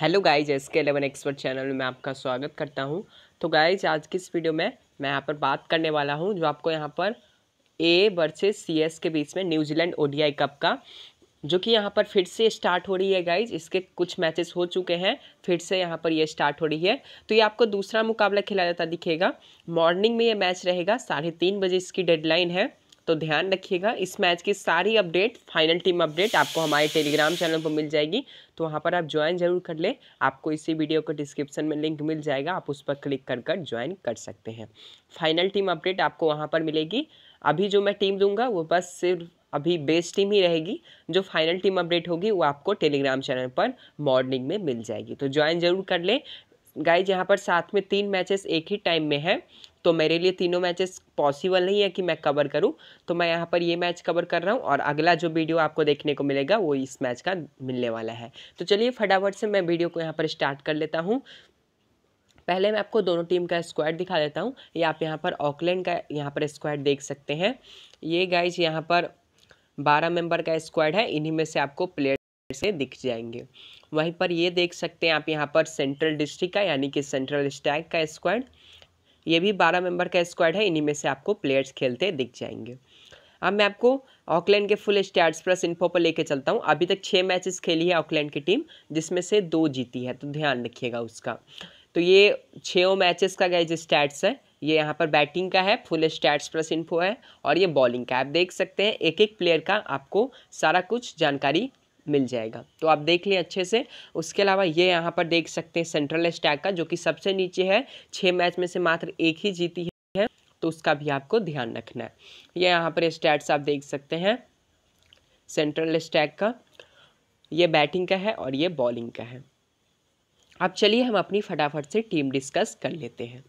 hello guys S K eleven expert channel में मैं आपका स्वागत करता हूं तो गाइज आज की इस वीडियो में मैं यहाँ पर बात करने वाला हूं जो आपको यहाँ पर ए वर्सेस सी एस के बीच में न्यूजीलैंड ओडीआई कप का जो कि यहाँ पर फिर से स्टार्ट हो रही है गाइज इसके कुछ मैचेस हो चुके हैं फिर से यहाँ पर ये स्टार्ट हो रही है तो ये आपको दूसरा मुकाबला खिलाया जाता दिखेगा मॉर्निंग में ये मैच रहेगा साढ़े तीन बजे इसकी डेडलाइन है तो ध्यान रखिएगा इस मैच की सारी अपडेट फाइनल टीम अपडेट आपको हमारे टेलीग्राम चैनल पर मिल जाएगी तो वहाँ पर आप ज्वाइन जरूर कर ले आपको इसी वीडियो को डिस्क्रिप्शन में लिंक मिल जाएगा आप उस पर क्लिक कर कर ज्वाइन कर सकते हैं फाइनल टीम अपडेट आपको वहाँ पर मिलेगी अभी जो मैं टीम दूंगा वो बस सिर्फ अभी बेस टीम ही रहेगी जो फाइनल टीम अपडेट होगी वो आपको टेलीग्राम चैनल पर मॉर्निंग में मिल जाएगी तो ज्वाइन जरूर कर ले गाइज यहाँ पर साथ में तीन मैचेस एक ही टाइम में है तो मेरे लिए तीनों मैचेस पॉसिबल नहीं है कि मैं कवर करूं तो मैं यहाँ पर ये मैच कवर कर रहा हूं और अगला जो वीडियो आपको देखने को मिलेगा वो इस मैच का मिलने वाला है तो चलिए फटाफट से मैं वीडियो को यहाँ पर स्टार्ट कर लेता हूँ पहले मैं आपको दोनों टीम का स्क्वाड दिखा देता हूँ ये आप यहाँ पर ऑकलैंड का यहाँ पर स्क्वाड देख सकते हैं ये गाइज यहाँ पर बारह मेंबर का स्क्वाड है इन्हीं में से आपको प्लेयर से दिख जाएंगे वहीं पर ये देख सकते हैं आप यहाँ पर सेंट्रल डिस्ट्रिक्ट का यानी कि सेंट्रल स्टैक का स्क्वाड ये भी बारह मेंबर का स्क्वाड है इन्हीं में से आपको प्लेयर्स खेलते दिख जाएंगे अब मैं आपको ऑकलैंड के फुल स्टैट्स प्लस इन्फो पर लेके चलता हूँ अभी तक छः मैचेस खेली है ऑकलैंड की टीम जिसमें से दो जीती है तो ध्यान रखिएगा उसका तो ये छो मैचेस का गए जो स्टैट्स है ये यहाँ पर बैटिंग का है फुल स्टैट्स प्लस इन्फो है और ये बॉलिंग का आप देख सकते हैं एक एक प्लेयर का आपको सारा कुछ जानकारी मिल जाएगा तो आप देख लें अच्छे से उसके अलावा ये यहाँ पर देख सकते हैं सेंट्रल स्टैक का जो कि सबसे नीचे है छः मैच में से मात्र एक ही जीती है तो उसका भी आपको ध्यान रखना है ये यह यहाँ पर स्टैट्स आप देख सकते हैं सेंट्रल स्टैक का ये बैटिंग का है और ये बॉलिंग का है अब चलिए हम अपनी फटाफट से टीम डिस्कस कर लेते हैं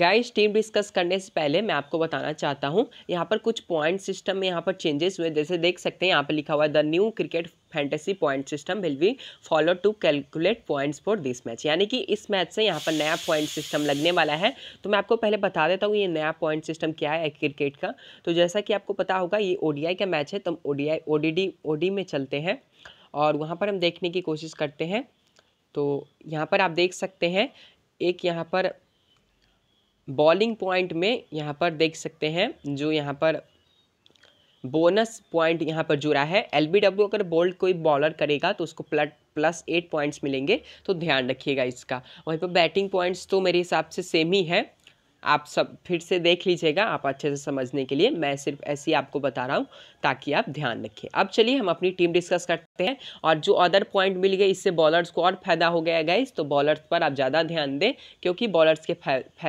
गाइस टीम डिस्कस करने से पहले मैं आपको बताना चाहता हूँ यहाँ पर कुछ पॉइंट सिस्टम में यहाँ पर चेंजेस हुए जैसे देख सकते हैं यहाँ पर लिखा हुआ है the new cricket fantasy point system will be follow to calculate points for this match यानी कि इस मैच से यहाँ पर नया पॉइंट सिस्टम लगने वाला है तो मैं आपको पहले बता देता हूँ ये नया पॉइंट सिस्टम क्या है क्रिकेट का तो जैसा कि आपको पता होगा ये ओ का मैच है तो हम ओ डी आई में चलते हैं और वहाँ पर हम देखने की कोशिश करते हैं तो यहाँ पर आप देख सकते हैं एक यहाँ पर बॉलिंग पॉइंट में यहाँ पर देख सकते हैं जो यहाँ पर बोनस पॉइंट यहाँ पर जुड़ा है एल बी डब्ल्यू अगर बोल्ड कोई बॉलर करेगा तो उसको प्लट प्लस एट पॉइंट्स मिलेंगे तो ध्यान रखिएगा इसका वहीं पर बैटिंग पॉइंट्स तो मेरे हिसाब से सेम ही है आप सब फिर से देख लीजिएगा आप अच्छे से समझने के लिए मैं सिर्फ ऐसे ही आपको बता रहा हूँ ताकि आप ध्यान रखें अब चलिए हम अपनी टीम डिस्कस करते हैं और जो अदर पॉइंट मिल गए इससे बॉलर्स को और फायदा हो गया गाइस तो बॉलर्स पर आप ज़्यादा ध्यान दें क्योंकि बॉलर्स के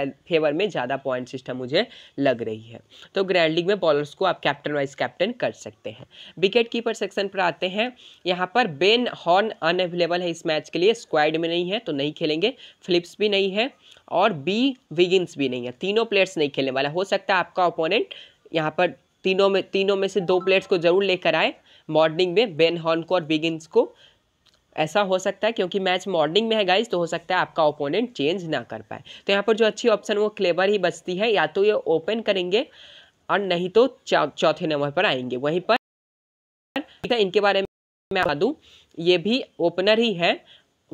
फेवर में ज़्यादा पॉइंट सिस्टम मुझे लग रही है तो ग्रैंड लीग में बॉलर्स को आप कैप्टन वाइस कैप्टन कर सकते हैं विकेट कीपर सेक्शन पर आते हैं यहाँ पर बेन हॉर्न अनअवेलेबल है इस मैच के लिए स्क्वाइड में नहीं है तो नहीं खेलेंगे फ्लिप्स भी नहीं है और बी विगिंस भी नहीं है तीनों प्लेयर्स नहीं खेलने वाला हो सकता है आपका ओपोनेंट यहाँ पर तीनों में तीनों में से दो प्लेयर्स को जरूर लेकर आए मॉर्निंग में बेन हॉर्न को और बिगिंस को ऐसा हो सकता है क्योंकि मैच मॉर्निंग में है गाइज तो हो सकता है आपका ओपोनेंट चेंज ना कर पाए तो यहाँ पर जो अच्छी ऑप्शन वो क्लेवर ही बचती है या तो ये ओपन करेंगे और नहीं तो चौथे नंबर पर आएंगे वहीं पर इनके बारे में मैं बता दूँ ये भी ओपनर ही है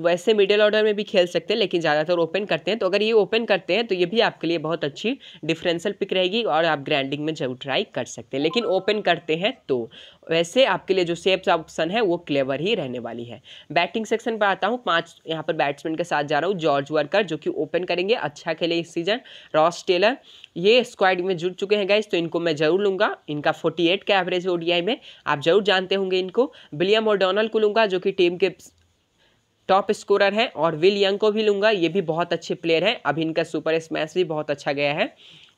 वैसे मिडिल ऑर्डर में भी खेल सकते हैं लेकिन ज़्यादातर ओपन करते हैं तो अगर ये ओपन करते हैं तो ये भी आपके लिए बहुत अच्छी डिफरेंशियल पिक रहेगी और आप ग्रैंडिंग में जरूर ट्राई कर सकते हैं लेकिन ओपन करते हैं तो वैसे आपके लिए जो सेफ ऑप्शन है वो क्लेवर ही रहने वाली है बैटिंग सेक्शन पर आता हूँ पाँच यहाँ पर बैट्समैन के साथ जा रहा हूँ जॉर्ज वर्कर जो कि ओपन करेंगे अच्छा खेले इस सीजन रॉस टेलर ये स्क्वाड में जुड़ चुके हैं गाइज तो इनको मैं जरूर लूँगा इनका एट का एवरेज है ओडीआई में आप जरूर जानते होंगे इनको विलियम और डोनल्ड को लूँगा जो कि टीम के टॉप स्कोरर हैं और विल यंग को भी लूँगा ये भी बहुत अच्छे प्लेयर हैं अभी इनका सुपर स्मैश भी बहुत अच्छा गया है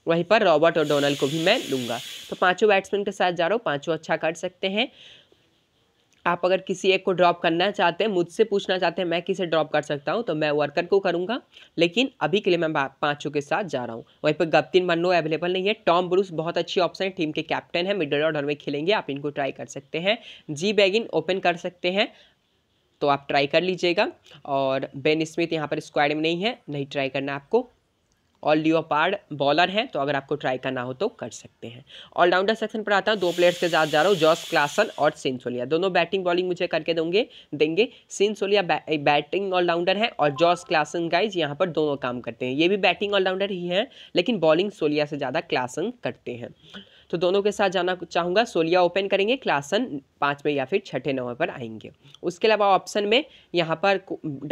वहीं पर रॉबर्ट और डोनल को भी मैं लूँगा तो पाँचों बैट्समैन के साथ जा रहा हूँ पाँचों अच्छा कर सकते हैं आप अगर किसी एक को ड्रॉप करना चाहते हैं मुझसे पूछना चाहते हैं मैं किसे ड्रॉप कर सकता हूं तो मैं वर्कर को करूंगा लेकिन अभी के लिए मैं पाँचों के साथ जा रहा हूं वहीं पर गप्तिन मन्नो अवेलेबल नहीं है टॉम ब्रूस बहुत अच्छी ऑप्शन है टीम के कैप्टन है मिडल ऑर्डर में खेलेंगे आप इनको ट्राई कर सकते हैं जी बैगिन ओपन कर सकते हैं तो आप ट्राई कर लीजिएगा और बेन स्मिथ यहाँ पर स्क्वाड में नहीं है नहीं ट्राई करना आपको और पार्ड बॉलर हैं तो अगर आपको ट्राई करना हो तो कर सकते हैं ऑलराउंडर सेक्शन पर आता हूँ दो प्लेयर्स के साथ जा रहा हूँ जॉस क्लासन और सिंसोलिया दोनों बैटिंग बॉलिंग मुझे करके दोंगे देंगे सिंसोलिया बै, बैटिंग ऑलराउंडर है और जॉस क्लासन गाइज यहाँ पर दोनों काम करते हैं ये भी बैटिंग ऑलराउंडर ही हैं लेकिन बॉलिंग सोलिया से ज़्यादा क्लासन करते हैं तो दोनों के साथ जाना चाहूँगा सोलिया ओपन करेंगे क्लासन पाँचवें या फिर छठे नंबर पर आएंगे उसके अलावा ऑप्शन में यहाँ पर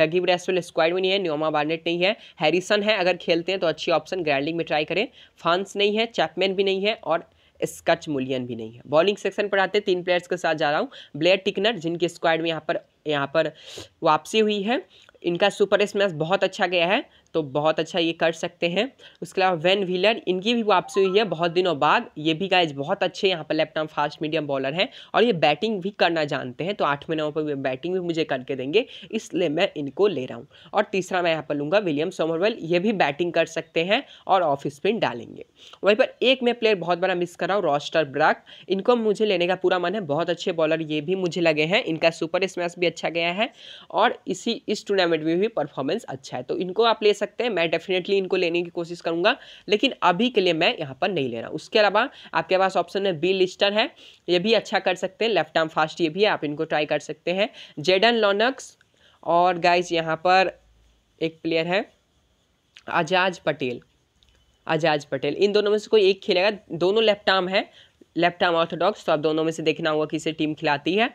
डगी ब्रेसवेल स्क्वाड में नहीं है न्योमा बार्नेट नहीं है हैरिसन है अगर खेलते हैं तो अच्छी ऑप्शन ग्रैंडिंग में ट्राई करें फांस नहीं है चैपमैन भी नहीं है और स्कच मुलियन भी नहीं है बॉलिंग सेक्शन पर आते तीन प्लेयर्स के साथ जा रहा हूँ ब्लेयर टिकनर जिनके स्क्वाड में यहाँ पर यहाँ पर वापसी हुई है इनका सुपर स्मैश बहुत अच्छा गया है तो बहुत अच्छा ये कर सकते हैं उसके अलावा वेन व्हीलर इनकी भी वापसी हुई है बहुत दिनों बाद ये भी गाइज बहुत अच्छे यहाँ पर left arm fast medium bowler हैं और ये बैटिंग भी करना जानते हैं तो आठवें नंबर पर बैटिंग भी मुझे करके देंगे इसलिए मैं इनको ले रहा हूँ और तीसरा मैं यहाँ पर लूँगा विलियम सोमरवेल ये भी बैटिंग कर सकते हैं और ऑफ स्पिन डालेंगे वहीं पर एक मैं प्लेयर बहुत बड़ा मिस कर रहा हूँ रॉस्टर ब्राक इनको मुझे लेने का पूरा मन है बहुत अच्छे बॉलर ये भी मुझे लगे हैं इनका सुपर स्मैश भी अच्छा गया है और इसी इस टूर्नामेंट में भी परफॉर्मेंस अच्छा है तो इनको आप ले सकते हैं मैं डेफिनेटली इनको लेने की कोशिश करूंगा लेकिन अभी के लिए मैं यहाँ पर नहीं ले रहा उसके अलावा आपके पास ऑप्शन है बी लिस्टर है ये भी अच्छा कर सकते हैं लेफ्ट आर्म फास्ट ये भी है आप इनको ट्राई कर सकते हैं जेडन लॉनक्स और गाइज यहाँ पर एक प्लेयर है अजाज पटेल अजाज पटेल इन दोनों में से कोई एक खेलेगा दोनों लेफ्ट आर्म है लेफ्ट आर्म ऑर्थोडॉक्स तो आप दोनों में से देखना होगा किसे टीम खिलाती है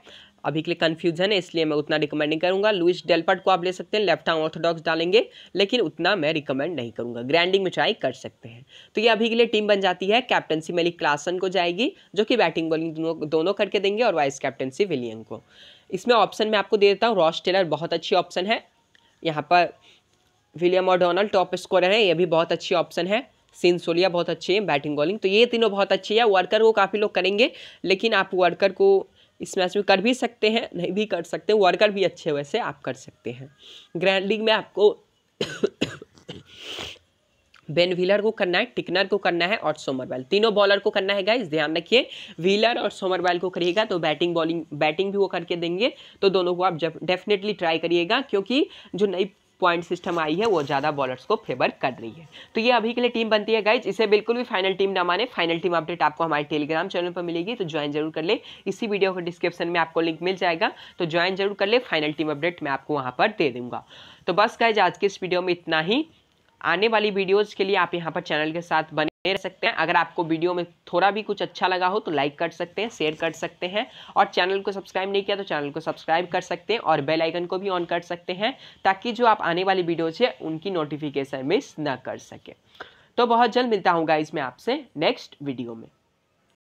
अभी के लिए कन्फ्यूजन है इसलिए मैं उतना रिकमेंड नहीं करूँगा लुइस डेलपर्ट को आप ले सकते हैं लेफ्ट आर्म ऑर्थोडॉक्स डालेंगे लेकिन उतना मैं रिकमेंड नहीं करूँगा ग्रैंडिंग में ट्राई कर सकते हैं तो ये अभी के लिए टीम बन जाती है कैप्टनसी मेली क्लासन को जाएगी जो कि बैटिंग बॉलिंग दोनों दोनों करके देंगे और वाइस कैप्टनसी विलियम को इसमें ऑप्शन मैं आपको दे देता हूँ रॉस टेलर बहुत अच्छी ऑप्शन है यहाँ पर विलियम और डोनाल्ड टॉप स्कोरर हैं ये भी बहुत अच्छी ऑप्शन है सीन सोलिया बहुत अच्छी है बैटिंग बॉलिंग तो ये तीनों बहुत अच्छी है वर्कर को काफ़ी लोग करेंगे लेकिन आप वर्कर को इस मैच में कर भी सकते हैं नहीं भी कर सकते वर्कर भी अच्छे वैसे आप कर सकते हैं ग्रैंड लीग में आपको बेन व्हीलर को करना है टिकनर को करना है और सोमरबैल तीनों बॉलर को करना है गाइस ध्यान रखिए व्हीलर और सोमरबैल को करिएगा तो बैटिंग बॉलिंग बैटिंग भी वो करके देंगे तो दोनों को आप डेफिनेटली ट्राई करिएगा क्योंकि जो नई पॉइंट सिस्टम आई है वो ज़्यादा बॉलर्स को फेवर कर रही है तो ये अभी के लिए टीम बनती है गाइज इसे बिल्कुल भी फाइनल टीम ना माने फाइनल टीम अपडेट आपको हमारे टेलीग्राम चैनल पर मिलेगी तो ज्वाइन जरूर कर ले इसी वीडियो के डिस्क्रिप्शन में आपको लिंक मिल जाएगा तो ज्वाइन जरूर कर ले फाइनल टीम अपडेट मैं आपको वहाँ पर दे दूँगा तो बस गाइज आज के इस वीडियो में इतना ही आने वाली वीडियोज़ के लिए आप यहाँ पर चैनल के साथ बने ले रह सकते हैं अगर आपको वीडियो में थोड़ा भी कुछ अच्छा लगा हो तो लाइक कर सकते हैं शेयर कर सकते हैं और चैनल को सब्सक्राइब नहीं किया तो चैनल को सब्सक्राइब कर सकते हैं और बेल आइकन को भी ऑन कर सकते हैं ताकि जो आप आने वाली वीडियोज है उनकी नोटिफिकेशन मिस ना कर सकें तो बहुत जल्द मिलता हूँ गाइज में आपसे नेक्स्ट वीडियो में